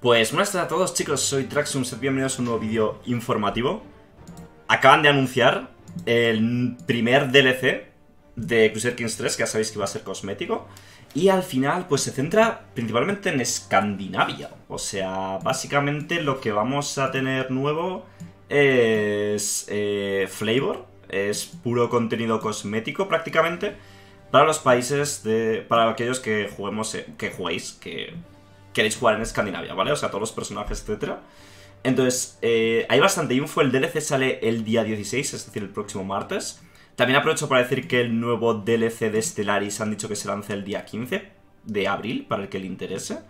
Pues buenas tardes a todos chicos, soy Traxum, bienvenidos a un nuevo vídeo informativo Acaban de anunciar el primer DLC de Crusader Kings 3, que ya sabéis que va a ser cosmético Y al final pues se centra principalmente en Escandinavia O sea, básicamente lo que vamos a tener nuevo es eh, Flavor Es puro contenido cosmético prácticamente para los países de. para aquellos que juguemos. Eh, que juguéis, que queréis jugar en Escandinavia, ¿vale? O sea, todos los personajes, etcétera. Entonces, eh, hay bastante info. El DLC sale el día 16, es decir, el próximo martes. También aprovecho para decir que el nuevo DLC de Stellaris han dicho que se lanza el día 15 de abril, para el que le interese.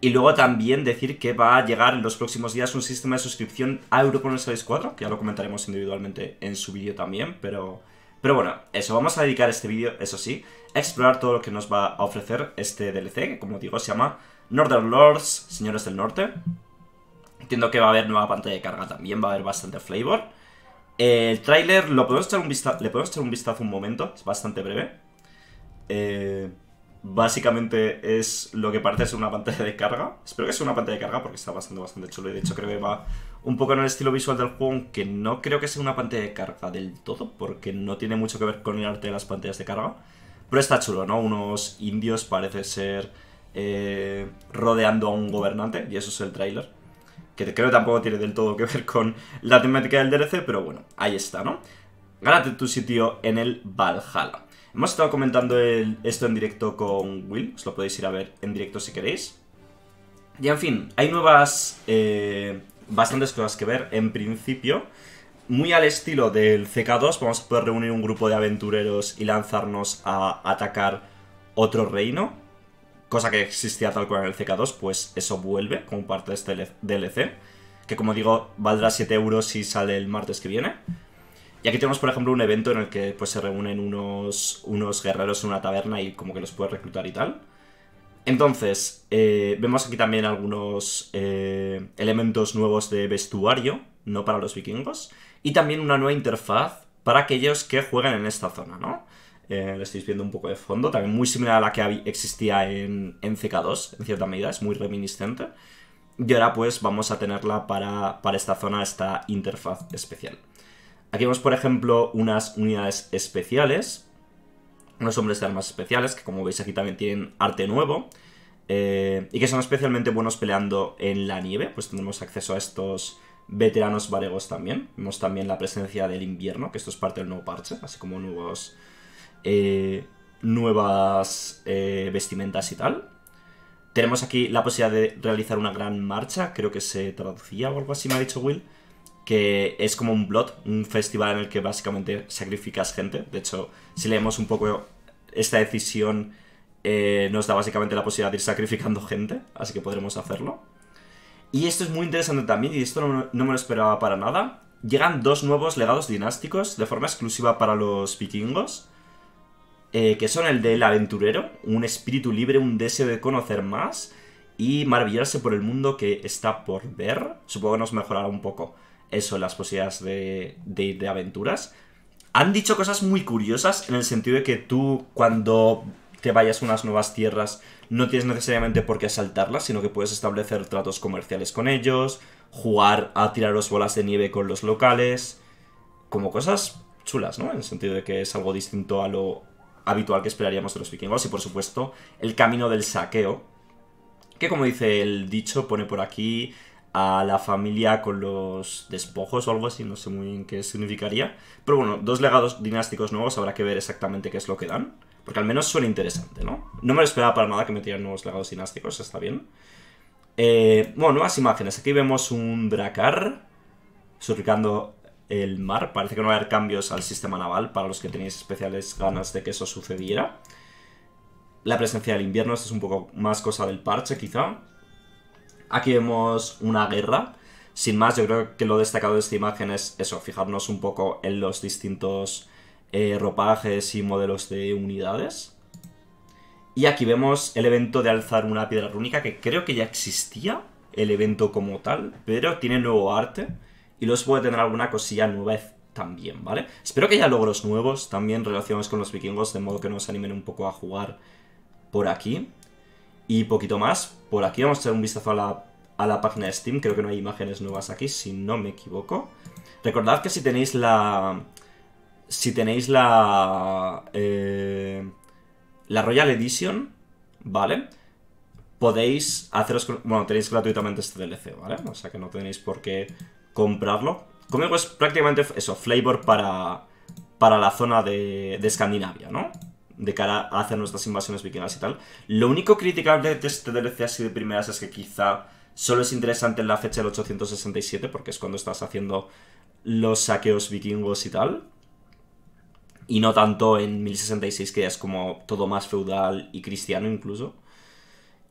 Y luego también decir que va a llegar en los próximos días un sistema de suscripción a euro Series 4, que ya lo comentaremos individualmente en su vídeo también, pero... Pero bueno, eso, vamos a dedicar este vídeo, eso sí, a explorar todo lo que nos va a ofrecer este DLC, que como digo se llama Northern Lords, Señores del Norte. Entiendo que va a haber nueva pantalla de carga también, va a haber bastante flavor. el tráiler, ¿lo un vistazo? ¿Le podemos echar un vistazo un momento? Es bastante breve. Eh, básicamente es lo que parece ser una pantalla de carga. Espero que sea una pantalla de carga porque está bastante, bastante chulo. Y de hecho creo que va un poco en el estilo visual del juego, aunque no creo que sea una pantalla de carga del todo, porque no tiene mucho que ver con el arte de las pantallas de carga. Pero está chulo, ¿no? Unos indios parece ser eh, rodeando a un gobernante, y eso es el tráiler. Que creo que tampoco tiene del todo que ver con la temática del DLC, pero bueno, ahí está, ¿no? Gánate tu sitio en el Valhalla. Hemos estado comentando esto en directo con Will, os lo podéis ir a ver en directo si queréis. Y en fin, hay nuevas... Eh, bastantes cosas que ver. En principio, muy al estilo del CK2, vamos a poder reunir un grupo de aventureros y lanzarnos a atacar otro reino cosa que existía tal cual en el CK2, pues eso vuelve como parte de este DLC, que como digo, valdrá 7 euros si sale el martes que viene. Y aquí tenemos, por ejemplo, un evento en el que pues, se reúnen unos, unos guerreros en una taberna y como que los puede reclutar y tal. Entonces, eh, vemos aquí también algunos eh, elementos nuevos de vestuario, no para los vikingos, y también una nueva interfaz para aquellos que juegan en esta zona, ¿no? Eh, lo estáis viendo un poco de fondo, también muy similar a la que existía en, en CK2, en cierta medida, es muy reminiscente. Y ahora pues vamos a tenerla para, esta zona, esta interfaz especial. Aquí vemos, por ejemplo, unas unidades especiales, unos hombres de armas especiales, que como veis aquí también tienen arte nuevo, eh, y que son especialmente buenos peleando en la nieve, pues tendremos acceso a estos veteranos varegos también. Vemos también la presencia del invierno, que esto es parte del nuevo parche, así como nuevos eh, nuevas eh, vestimentas y tal. Tenemos aquí la posibilidad de realizar una gran marcha, creo que se traducía o algo así, me ha dicho Will, que es como un blot, un festival en el que básicamente sacrificas gente. De hecho, si leemos un poco esta decisión, eh, nos da básicamente la posibilidad de ir sacrificando gente, así que podremos hacerlo. Y esto es muy interesante también, y esto no me lo esperaba para nada. Llegan dos nuevos legados dinásticos de forma exclusiva para los vikingos. Eh, que son el del aventurero, un espíritu libre, un deseo de conocer más y maravillarse por el mundo que está por ver. Supongo que nos mejorará un poco eso, las posibilidades de, de aventuras. Han dicho cosas muy curiosas en el sentido de que tú cuando te vayas a unas nuevas tierras no tienes necesariamente por qué asaltarlas, sino que puedes establecer tratos comerciales con ellos, jugar a tiraros bolas de nieve con los locales, como cosas chulas, ¿no? En el sentido de que es algo distinto a lo habitual que esperaríamos de los vikingos y por supuesto el camino del saqueo, que como dice el dicho pone por aquí a la familia con los despojos o algo así, no sé muy bien qué significaría, pero bueno, dos legados dinásticos nuevos, habrá que ver exactamente qué es lo que dan, porque al menos suena interesante, ¿no? No me lo esperaba para nada que metieran nuevos legados dinásticos, está bien. Eh, bueno, nuevas imágenes, aquí vemos un Dracar surcando el mar. Parece que no va a haber cambios al sistema naval para los que tenéis especiales ganas de que eso sucediera. La presencia del invierno, esto es un poco más cosa del parche quizá. Aquí vemos una guerra. Sin más, yo creo que lo destacado de esta imagen es eso, fijarnos un poco en los distintos eh, ropajes y modelos de unidades. Y aquí vemos el evento de alzar una piedra rúnica, que creo que ya existía el evento como tal, pero tiene nuevo arte. Y luego puede tener alguna cosilla nueva también, ¿vale? Espero que haya logros nuevos también relacionados con los vikingos, de modo que nos animen un poco a jugar por aquí. Y poquito más, por aquí vamos a echar un vistazo a la, a la página de Steam, creo que no hay imágenes nuevas aquí, si no me equivoco. Recordad que si tenéis la... Si tenéis la... Eh, la Royal Edition, ¿vale? Podéis haceros... Bueno, tenéis gratuitamente este DLC, ¿vale? O sea que no tenéis por qué comprarlo. Conmigo es prácticamente eso, flavor para, para la zona de, de Escandinavia, ¿no? de cara a hacer nuestras invasiones vikingas y tal. Lo único criticable de este DLC así de primeras es que quizá solo es interesante en la fecha del 867, porque es cuando estás haciendo los saqueos vikingos y tal. Y no tanto en 1066, que ya es como todo más feudal y cristiano incluso.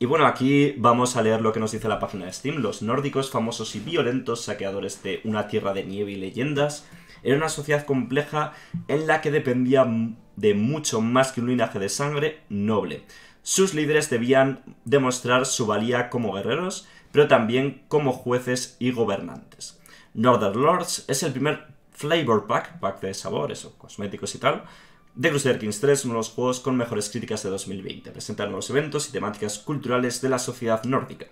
Y bueno, aquí vamos a leer lo que nos dice la página de Steam. Los nórdicos, famosos y violentos saqueadores de una tierra de nieve y leyendas, era una sociedad compleja en la que dependía de mucho más que un linaje de sangre noble. Sus líderes debían demostrar su valía como guerreros, pero también como jueces y gobernantes. Northern Lords es el primer flavor pack, pack de sabores o cosméticos y tal, The Crusader Kings 3, uno de los juegos con mejores críticas de 2020, presenta nuevos eventos y temáticas culturales de la sociedad nórdica.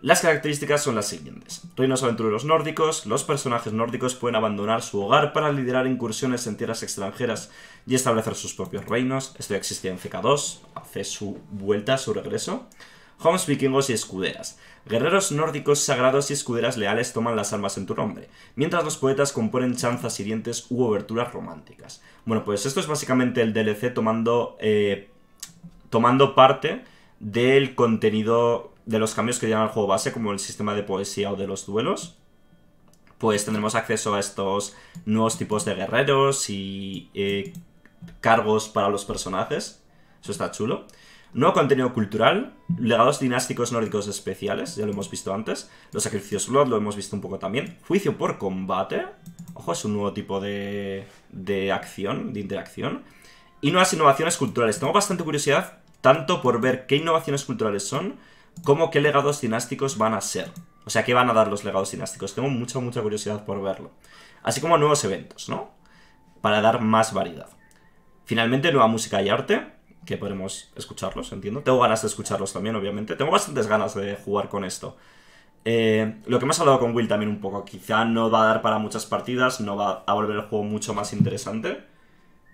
Las características son las siguientes. Reinos aventureros nórdicos, los personajes nórdicos pueden abandonar su hogar para liderar incursiones en tierras extranjeras y establecer sus propios reinos. Esto ya existía en CK2, hace su vuelta, su regreso. Homes vikingos y escuderas. Guerreros nórdicos sagrados y escuderas leales toman las almas en tu nombre, mientras los poetas componen chanzas dientes u oberturas románticas. Bueno, pues esto es básicamente el DLC tomando, eh, tomando parte del contenido de los cambios que llevan al juego base, como el sistema de poesía o de los duelos. Pues tendremos acceso a estos nuevos tipos de guerreros y eh, cargos para los personajes. Eso está chulo. Nuevo contenido cultural, legados dinásticos nórdicos especiales, ya lo hemos visto antes. Los sacrificios Blood lo hemos visto un poco también. Juicio por combate. Ojo, es un nuevo tipo de, de acción, de interacción. Y nuevas innovaciones culturales. Tengo bastante curiosidad tanto por ver qué innovaciones culturales son, como qué legados dinásticos van a ser. O sea, qué van a dar los legados dinásticos. Tengo mucha, mucha curiosidad por verlo. Así como nuevos eventos, ¿no? Para dar más variedad. Finalmente, nueva música y arte que podremos escucharlos, entiendo. Tengo ganas de escucharlos también, obviamente. Tengo bastantes ganas de jugar con esto. Eh, lo que hemos hablado con Will también un poco, quizá no va a dar para muchas partidas, no va a volver el juego mucho más interesante.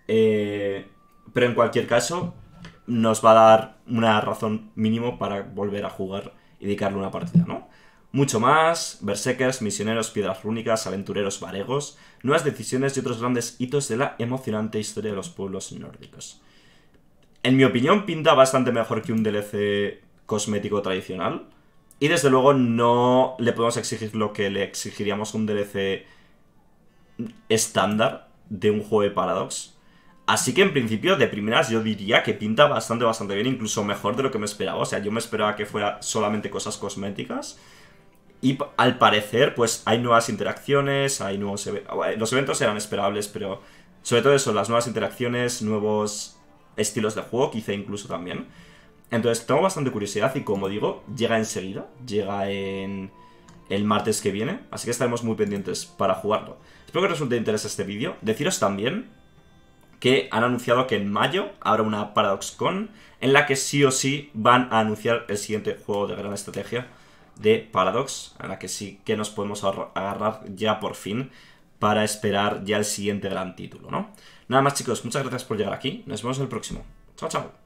Eh, pero en cualquier caso, nos va a dar una razón mínimo para volver a jugar y dedicarle una partida, ¿no? Mucho más, berserkers, misioneros, piedras rúnicas, aventureros varegos, nuevas decisiones y otros grandes hitos de la emocionante historia de los pueblos nórdicos en mi opinión, pinta bastante mejor que un DLC cosmético tradicional. Y desde luego no le podemos exigir lo que le exigiríamos un DLC estándar de un juego de Paradox. Así que en principio, de primeras, yo diría que pinta bastante, bastante bien, incluso mejor de lo que me esperaba. O sea, yo me esperaba que fuera solamente cosas cosméticas. Y al parecer, pues hay nuevas interacciones, hay nuevos eventos. Eh, los eventos eran esperables, pero sobre todo eso, las nuevas interacciones, nuevos estilos de juego, quizá incluso también. Entonces tengo bastante curiosidad y como digo, llega enseguida, llega en el martes que viene, así que estaremos muy pendientes para jugarlo. Espero que os resulte de interés este vídeo. Deciros también que han anunciado que en mayo habrá una ParadoxCon en la que sí o sí van a anunciar el siguiente juego de gran estrategia de Paradox, a la que sí que nos podemos agarrar ya por fin para esperar ya el siguiente gran título, ¿no? Nada más chicos, muchas gracias por llegar aquí. Nos vemos en el próximo. Chao, chao.